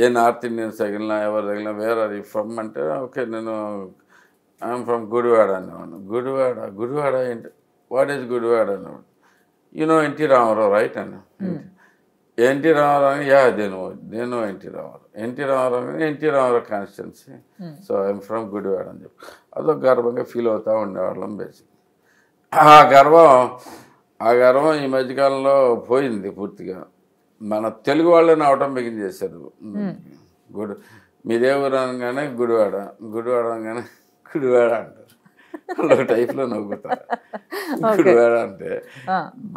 ఏ north Indians తగిలినా ఎవరు తగిలినా వేర్ ఆర్ ఫ్రమ్ అంటే ఓకే నేను ఐఎమ్ ఫ్రమ్ గుడివాడ అనేవాడు గుడివాడ గుడివాడ ఏంటి వాట్ ఈస్ గుడివాడ అనేవాడు నో ఎన్టీ రామారావు రైట్ అన్న ఎన్టీ రామారావు యా దేను దేను NT Ramarao NT Ramarao NT Ramarao constituency so I'm from Gudivada అని చెప్పి అదో గర్వంగా ఫీల్ అవుతూ ఉండేవాళ్ళం బేసిక్ ఆ గర్వం ఆ గర్వం ఈ మధ్యకాలంలో పోయింది పూర్తిగా మన తెలుగు వాళ్ళని అవటం బిగిన్ చేశారు గుడి మీదేవరు అనగానే గుడివాడ గుడివాడ అనగానే గుడివాడ అంటారు ఒక టైప్లో నవ్వుతారు గుడివాడ అంటే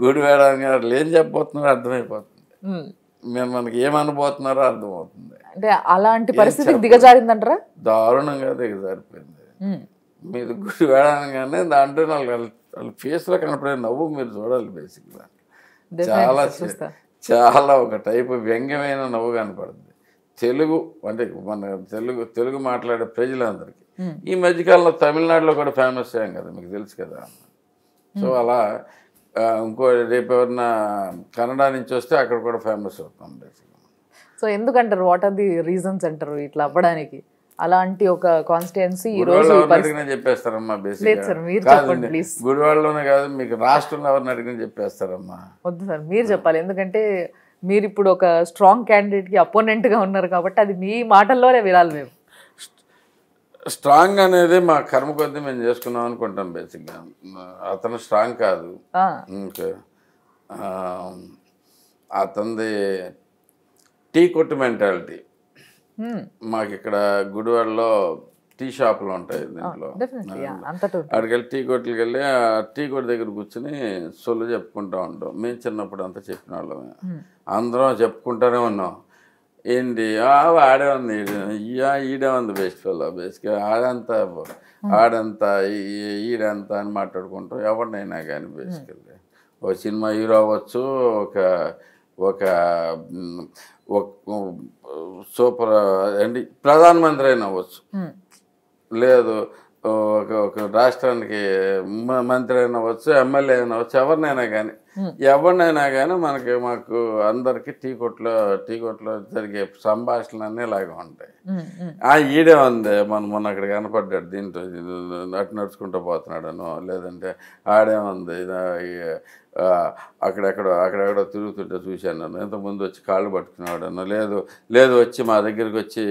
గుడివాడ అనగానే వాళ్ళు ఏం చెప్పబోతున్నారో అర్థమైపోతుంది మేము మనకి ఏమనబోతున్నారో అర్థమవుతుంది అంటే అలాంటి పరిస్థితి దిగజారిందంటారా దారుణంగా దిగజారిపోయింది మీరు గుడివాడ అనగానే దాంట్లో వాళ్ళు వాళ్ళ ఫేస్లో కనపడే నవ్వు మీరు చూడాలి బేసిక్గా చాలా చాలా ఒక టైపు వ్యంగ్యమైన నవ్వు కనపడుతుంది తెలుగు అంటే మన తెలుగు తెలుగు మాట్లాడే ప్రజలందరికీ ఈ మధ్యకాలంలో తమిళనాడులో కూడా ఫేమస్ అయ్యాం కదా మీకు తెలుసు కదా సో అలా ఇంకో రేపు ఎవరన్నా కన్నడ నుంచి వస్తే అక్కడ కూడా ఫేమస్ అవుతాం బేసిక్గా సో ఎందుకంటారు వాట్ ఆర్ ది రీజన్స్ అంటారు ఇట్లా అవ్వడానికి అలాంటి ఒక కాన్స్టిట్యున్సీ ఈ రోజు చెప్పేస్తారమ్మా లేదు సార్ మీరు చెప్పండి ప్లీజ్ గుడివాడలోనే కాదు మీకు రాష్ట్రంలో ఎవరిని అడిగిన చెప్పేస్తారమ్మా వద్దు సార్ మీరు చెప్పాలి ఎందుకంటే మీరు ఇప్పుడు ఒక స్ట్రాంగ్ క్యాండిడేట్కి అపోనెంట్గా ఉన్నారు కాబట్టి అది మీ మాటల్లోనే వినాలి మేము స్ట్రాంగ్ అనేది మా కర్మ కొద్ది మేము చేసుకున్నాం అనుకుంటాం బేసిక్గా అతను స్ట్రాంగ్ కాదు అతనిది టీ కొట్టు మెంటాలిటీ Hmm. మాకు ఇక్కడ గుడివాడలో టీ షాపులు ఉంటాయి ah, దీంట్లో అక్కడికెళ్ళి టీ కొట్లకి వెళ్ళి ఆ టీ కొట్టు దగ్గర కూర్చుని సొల్లు చెప్పుకుంటా ఉంటాం మేము చిన్నప్పుడు అంతా చెప్పిన వాళ్ళం hmm. అందరం చెప్పుకుంటూనే ఉన్నాం ఏంటి ఆడే ఉంది ఈడే ఉంది బెస్ట్ ఫెల్లో బేసిక్గా ఆడంతా hmm. ఆడంతా ఈడంతా అని మాట్లాడుకుంటాం ఎవరినైనా కానీ బేసికల్లీ ఒక సినిమా హీరో అవ్వచ్చు ఒక ఒక సూపర్ అండి ప్రధానమంత్రి అయినా అవ్వచ్చు లేదు ఒక ఒక రాష్ట్రానికి మంత్రి అయినా వచ్చు ఎమ్మెల్యే అయినా వచ్చు ఎవరినైనా కానీ ఎవరినైనా కానీ మనకి మాకు అందరికి టీ కొట్లో టీ కొట్లో జరిగే అన్నీ ఇలాగే ఉంటాయి ఆ ఈడే ఉంది మనం మొన్న అక్కడ కనపడ్డాడు దీంట్లో అటు నడుచుకుంటూ పోతున్నాడను లేదంటే ఆడే ఉంది అక్కడెక్కడ అక్కడెక్కడ తిరుగుతుంటే చూశాను నన్ను ఇంతకుముందు వచ్చి కాళ్ళు పట్టుకునేవాడను లేదు లేదు వచ్చి మా దగ్గరికి వచ్చి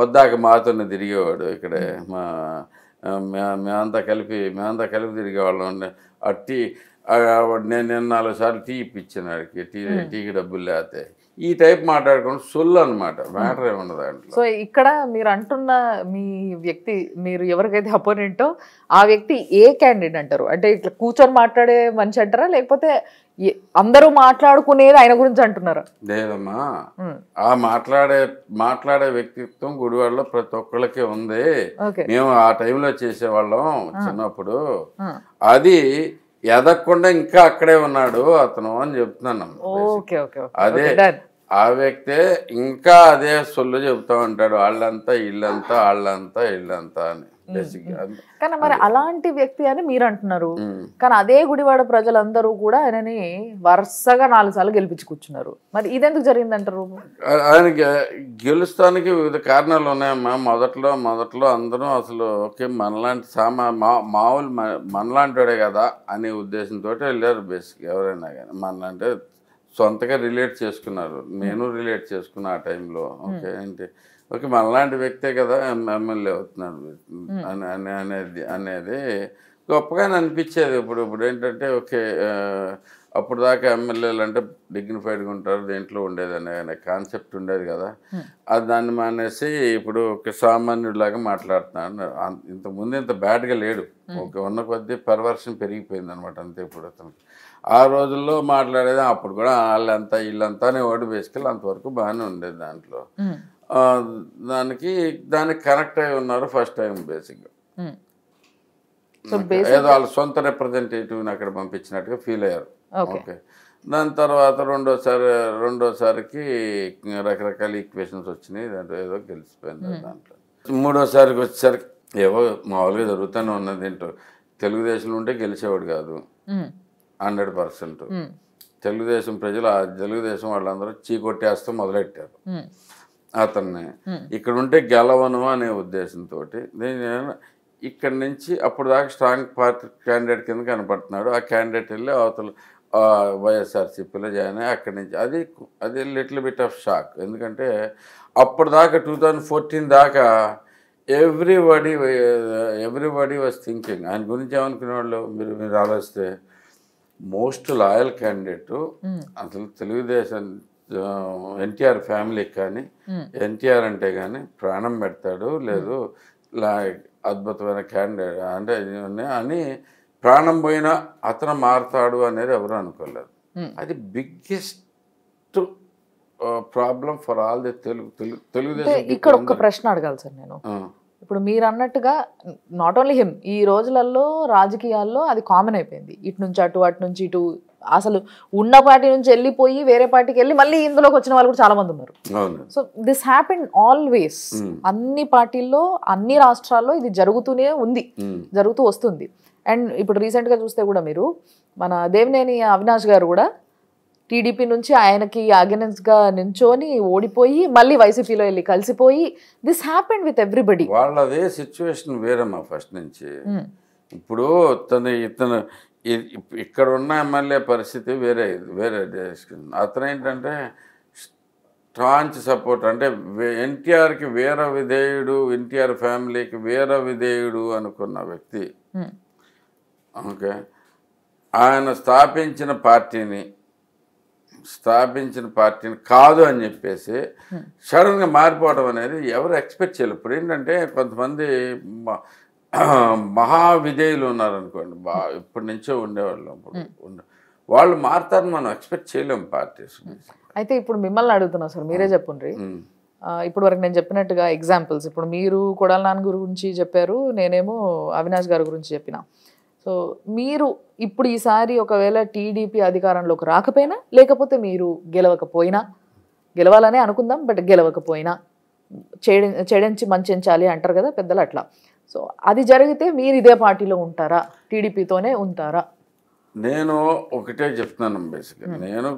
పొద్దాక మాతోనే తిరిగేవాడు ఇక్కడే మా మేమంతా కలిపి మేమంతా కలిపి తిరిగేవాళ్ళం ఆ టీ నేను నాలుగు సార్లు టీ ఇప్పించిన వాడికి టీ టీకి డబ్బులు లేకపోతే ఈ టైప్ మాట్లాడుకుంటే సుల్ అనమాట మ్యాటర్ ఏమన్న దాంట్లో సో ఇక్కడ మీరు అంటున్న మీ వ్యక్తి మీరు ఎవరికైతే అపోనెంటో ఆ వ్యక్తి ఏ క్యాండిడేట్ అంటారు అంటే ఇట్లా కూర్చొని మాట్లాడే మనిషి అంటారా లేకపోతే అందరూ మాట్లాడుకునేది ఆయన గురించి అంటున్నారా లేదమ్మా ఆ మాట్లాడే మాట్లాడే వ్యక్తిత్వం గుడివాడలో ప్రతి ఒక్కళ్ళకి ఉంది మేము ఆ టైంలో చేసేవాళ్ళం చిన్నప్పుడు అది ఎదగకుండా ఇంకా అక్కడే ఉన్నాడు అతను అని చెప్తున్నాను అదే ఆ వ్యక్తే ఇంకా అదే సొల్లు చెబుతా ఉంటాడు వాళ్ళంతా ఇల్లంతా వాళ్ళంతా ఇల్లంతా అని Mm-hmm. Mm-hmm. కానీ మరి అలాంటి వ్యక్తి అని మీరు అంటున్నారు mm. కానీ అదే గుడివాడ ప్రజలందరూ కూడా ఆయనని వరుసగా నాలుగు సార్లు గెలిపించి కూర్చున్నారు మరి ఇదెందుకు జరిగిందంటారు ఆయన గెలుస్తానికి వివిధ కారణాలు ఉన్నాయమ్మా మొదట్లో మొదట్లో అందరూ అసలు ఓకే మనలాంటి సామా మామూలు మనలాంటివాడే కదా అనే ఉద్దేశంతో వెళ్ళారు బేసిక్ ఎవరైనా కానీ మనలాంటి సొంతగా రిలేట్ చేసుకున్నారు mm. నేను రిలేట్ చేసుకున్నా ఆ టైంలో ఓకే mm. ఏంటి ఓకే మనలాంటి వ్యక్తే కదా ఎమ్మెల్యే అవుతున్నాడు అని అనేది అనేది గొప్పగా అనిపించేది ఇప్పుడు ఇప్పుడు ఏంటంటే ఓకే అప్పుడు దాకా ఎమ్మెల్యేలు అంటే డిగ్నిఫైడ్గా ఉంటారు దీంట్లో ఉండేది అనే కాన్సెప్ట్ ఉండేది కదా అది దాన్ని మానేసి ఇప్పుడు ఒక సామాన్యుడిలాగా మాట్లాడుతున్నాడు ఇంతకుముందు ఇంత బ్యాడ్గా లేడు ఓకే ఉన్న కొద్దీ పెరిగిపోయింది అనమాట అంతే ఇప్పుడు అతనికి ఆ రోజుల్లో మాట్లాడేది అప్పుడు కూడా వాళ్ళంతా వీళ్ళంతానే ఓటు వేసుకెళ్ళి అంతవరకు బాగానే ఉండేది దాంట్లో దానికి దానికి కనెక్ట్ అయి ఉన్నారు ఫస్ట్ టైం బేసిక్గా ఏదో వాళ్ళ సొంత రిప్రజెంటేటివ్ని అక్కడ పంపించినట్టుగా ఫీల్ అయ్యారు ఓకే దాని తర్వాత రెండోసారి రెండోసారికి రకరకాల ఈక్వేషన్స్ వచ్చినాయి దాంట్లో ఏదో గెలిచిపోయింది దాంట్లో మూడోసారికి వచ్చేసరికి ఏవో మామూలుగా జరుగుతూనే ఉన్నది ఏంటో తెలుగుదేశంలో ఉంటే గెలిచేవాడు కాదు హండ్రెడ్ పర్సెంట్ తెలుగుదేశం ప్రజలు ఆ తెలుగుదేశం వాళ్ళందరూ చీకొట్టేస్తూ మొదలెట్టారు అతన్ని ఇక్కడ ఉంటే గెలవను అనే ఉద్దేశంతో నేను ఇక్కడ నుంచి అప్పుడు దాకా స్ట్రాంగ్ పార్టీ క్యాండిడేట్ కింద కనపడుతున్నాడు ఆ క్యాండిడేట్ వెళ్ళి అవతల వైఎస్ఆర్సీపీలో జాయిన్ అయ్యి అక్కడి నుంచి అది అది లిటిల్ బిట్ ఆఫ్ షాక్ ఎందుకంటే అప్పుడు దాకా టూ థౌజండ్ ఫోర్టీన్ దాకా ఎవ్రీబడి ఎవ్రీబడి వాజ్ థింకింగ్ ఆయన గురించి ఏమనుకునే వాళ్ళు మీరు మీరు ఆలోచిస్తే మోస్ట్ లాయల్ క్యాండిడేట్ అసలు తెలుగుదేశం ఎన్టీఆర్ ఫ్యామిలీకి కానీ ఎన్టీఆర్ అంటే కానీ ప్రాణం పెడతాడు లేదు అద్భుతమైన క్యాండిడేట్ అంటే అని ప్రాణం పోయినా అతను మారుతాడు అనేది ఎవరు అనుకోలేదు అది biggest problem for all the Telugu Telugu Telugu Desam ఇక్కడ ఒక ప్రశ్న అడగాలి సార్ నేను ఇప్పుడు మీరు అన్నట్టుగా నాట్ ఓన్లీ హిమ్ ఈ రోజులలో రాజకీయాల్లో అది కామన్ అయిపోయింది ఇటు నుంచి అటు అటు నుంచి ఇటు అసలు ఉన్న పార్టీ నుంచి వెళ్ళిపోయి వేరే పార్టీకి వెళ్ళి మళ్ళీ ఇందులోకి వచ్చిన వాళ్ళు కూడా చాలా మంది ఉన్నారు సో దిస్ హ్యాపెన్ ఆల్వేస్ అన్ని పార్టీల్లో అన్ని రాష్ట్రాల్లో ఇది జరుగుతూనే ఉంది hmm. జరుగుతూ వస్తుంది అండ్ ఇప్పుడు రీసెంట్గా చూస్తే కూడా మీరు మన దేవినేని అవినాష్ గారు కూడా టీడీపీ నుంచి ఆయనకి అగెనెన్స్గా నించోని ఓడిపోయి మళ్ళీ వైసీపీలో వెళ్ళి కలిసిపోయి దిస్ హ్యాపెన్ విత్ ఎవ్రీబడి వాళ్ళదే సిచ్యువేషన్ వేరమ్మా ఫస్ట్ నుంచి hmm. ఇప్పుడు తను ఇతను ఇక్కడ ఉన్న ఎమ్మెల్యే పరిస్థితి వేరే వేరే అతను ఏంటంటే స్ట్రాంచ్ సపోర్ట్ అంటే ఎన్టీఆర్కి వీర విధేయుడు ఎన్టీఆర్ ఫ్యామిలీకి వీర విధేయుడు అనుకున్న వ్యక్తి ఓకే ఆయన స్థాపించిన పార్టీని స్థాపించిన పార్టీని కాదు అని చెప్పేసి సడన్గా మారిపోవడం అనేది ఎవరు ఎక్స్పెక్ట్ చేయలేదు ఇప్పుడు ఏంటంటే కొంతమంది మహా ఉన్నారనుకోండి బా ఇప్పటి నుంచే ఉండేవాళ్ళు అప్పుడు వాళ్ళు మారుతారని మనం ఎక్స్పెక్ట్ చేయలేం పార్టీస్ అయితే ఇప్పుడు మిమ్మల్ని అడుగుతున్నా సార్ మీరే చెప్పండి ఇప్పుడు వరకు నేను చెప్పినట్టుగా ఎగ్జాంపుల్స్ ఇప్పుడు మీరు కొడాల నాన్న గురించి చెప్పారు నేనేమో అవినాష్ గారి గురించి చెప్పిన సో మీరు ఇప్పుడు ఈసారి ఒకవేళ టీడీపీ అధికారంలోకి రాకపోయినా లేకపోతే మీరు గెలవకపోయినా గెలవాలనే అనుకుందాం బట్ గెలవకపోయినా చేయడం చెడించి మంచి ఎంచాలి అంటారు కదా పెద్దలు అట్లా సో అది జరిగితే మీరు ఇదే పార్టీలో ఉంటారా టీడీపీతోనే ఉంటారా నేను ఒకటే చెప్తున్నాను బేసిక్గా నేను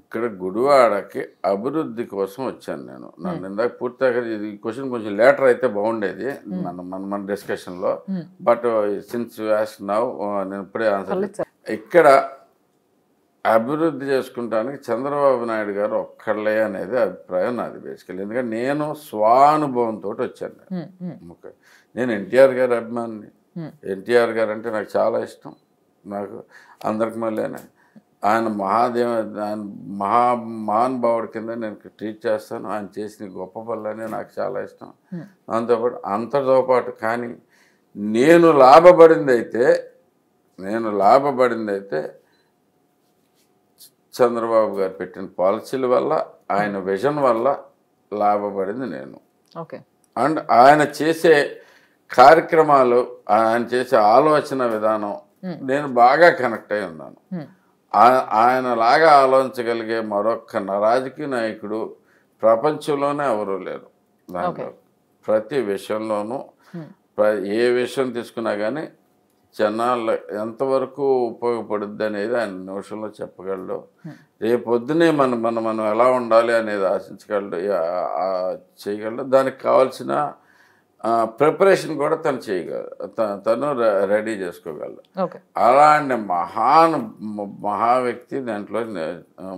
ఇక్కడ గుడివాడకి అభివృద్ధి కోసం వచ్చాను నేను నన్ను ఇందాక పూర్తిగా ఇది క్వశ్చన్ కొంచెం లేటర్ అయితే బాగుండేది మన మన మన డిస్కషన్లో బట్ సిన్స్ యాస్ నవ్ నేను ఇప్పుడే ఆన్సర్ ఇక్కడ అభివృద్ధి చేసుకుంటానికి చంద్రబాబు నాయుడు గారు ఒక్కళ్ళే అనేది అభిప్రాయం నాది బేసికల్ ఎందుకంటే నేను స్వానుభవంతో వచ్చాను నేను ఎన్టీఆర్ గారి అభిమానిని hmm. ఎన్టీఆర్ గారు అంటే నాకు చాలా ఇష్టం నాకు అందరికి మళ్ళీ ఆయన మహాదేవ ఆయన మహా మహానుభావుడి కింద నేను ట్రీట్ చేస్తాను ఆయన చేసిన గొప్ప పనులనే నాకు చాలా ఇష్టం దాంతోపాటు hmm. అంతటితో పాటు కానీ నేను లాభపడింది అయితే నేను లాభపడింది అయితే చంద్రబాబు గారు పెట్టిన పాలసీల వల్ల ఆయన hmm. విజన్ వల్ల లాభపడింది నేను ఓకే అండ్ ఆయన చేసే కార్యక్రమాలు ఆయన చేసే ఆలోచన విధానం నేను బాగా కనెక్ట్ అయి ఉన్నాను ఆయన లాగా ఆలోచించగలిగే మరొక్క రాజకీయ నాయకుడు ప్రపంచంలోనే ఎవరు లేరు దాంట్లో ప్రతి విషయంలోనూ ఏ విషయం తీసుకున్నా కానీ జనాలు ఎంతవరకు ఉపయోగపడుద్ది అనేది ఆయన నిమిషంలో చెప్పగలడు రేపొద్దునే మనం మనం మనం ఎలా ఉండాలి అనేది ఆశించగలడు చేయగలడు దానికి కావాల్సిన ప్రిపరేషన్ కూడా తను చేయగలరు తను రెడీ చేసుకోగలరు అలాంటి మహాన్ మహావ్యక్తి దాంట్లో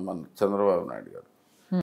మన చంద్రబాబు నాయుడు గారు